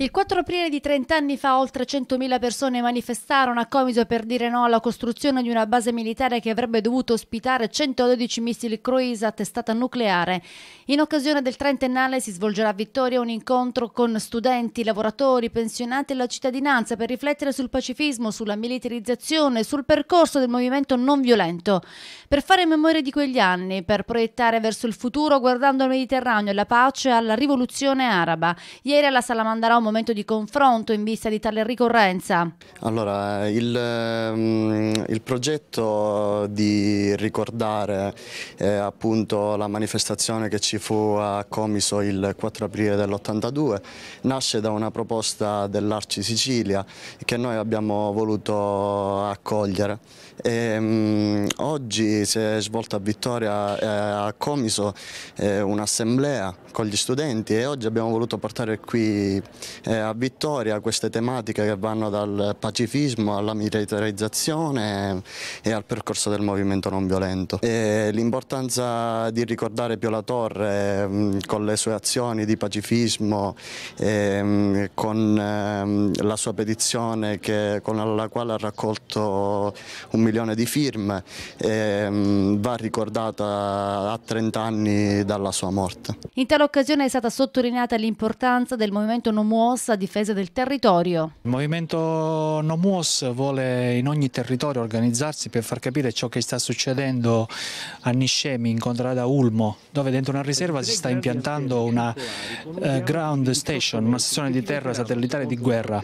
Il 4 aprile di 30 anni fa oltre 100.000 persone manifestarono a Comiso per dire no alla costruzione di una base militare che avrebbe dovuto ospitare 112 missili Cruise a testata nucleare. In occasione del trentennale si svolgerà a Vittoria un incontro con studenti, lavoratori, pensionati e la cittadinanza per riflettere sul pacifismo, sulla militarizzazione, sul percorso del movimento non violento. Per fare memoria di quegli anni, per proiettare verso il futuro guardando al Mediterraneo, alla pace e alla rivoluzione araba. Ieri alla Salamandaromo momento di confronto in vista di tale ricorrenza? Allora, il, ehm, il progetto di ricordare eh, appunto la manifestazione che ci fu a Comiso il 4 aprile dell'82 nasce da una proposta dell'Arci Sicilia che noi abbiamo voluto accogliere. E, ehm, mh, oggi si è svolta a Vittoria eh, a Comiso eh, un'assemblea con gli studenti e oggi abbiamo voluto portare qui eh, a Vittoria queste tematiche che vanno dal pacifismo alla militarizzazione eh, e al percorso del movimento non violento. L'importanza di ricordare Pio La Torre ehm, con le sue azioni di pacifismo, ehm, con ehm, la sua petizione che, con la quale ha raccolto un milione di firme, va ricordata a 30 anni dalla sua morte. In tale occasione è stata sottolineata l'importanza del movimento Non Muore MOS a difesa del territorio. Il movimento No MOS vuole in ogni territorio organizzarsi per far capire ciò che sta succedendo a Niscemi, in contrada Ulmo, dove dentro una riserva si sta impiantando una eh, ground station, una stazione di terra satellitare di guerra.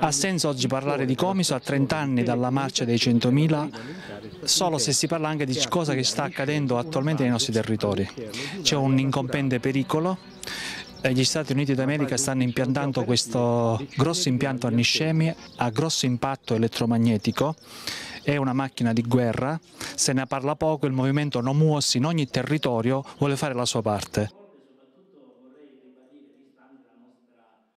Ha senso oggi parlare di Comiso a 30 anni dalla marcia dei 100.000, solo se si parla anche di cosa che sta accadendo attualmente nei nostri territori. C'è un incombente pericolo eh, gli Stati Uniti d'America stanno impiantando questo grosso impianto a Niscemi a grosso impatto elettromagnetico è una macchina di guerra, se ne parla poco, il movimento Nomuos in ogni territorio vuole fare la sua parte.